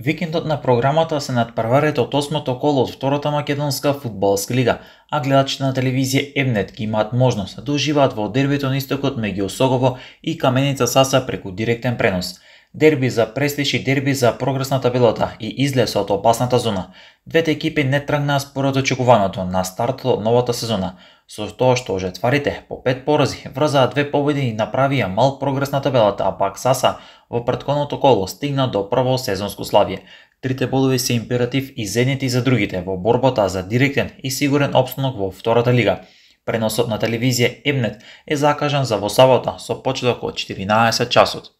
Викендот на програмата се надпреварете од осмото коло од втората македонска фудбалска лига, а гледачите на телевизија Евнет ги имаат можност да уживаат во дербито на истокот меѓу Осогово и Каменица Саса преку директен пренос. Дерби за престиж и дерби за прогрес на табелата и излез од опасната зона. Двете екипи не тргнаа според очекуваното на стартот од новата сезона со тоа што жетварите по пет порази врзаа две победи и направија мал прогрес на табелата, а пак Саса во предходното коло стигна до прво сезонско славје. Трите бодови се императив и зенети за другите во борбата за директен и сигурен обстанок во втората лига. Преносот на телевизија Ебнет е закажан за во сабота со почеток од 14 часот.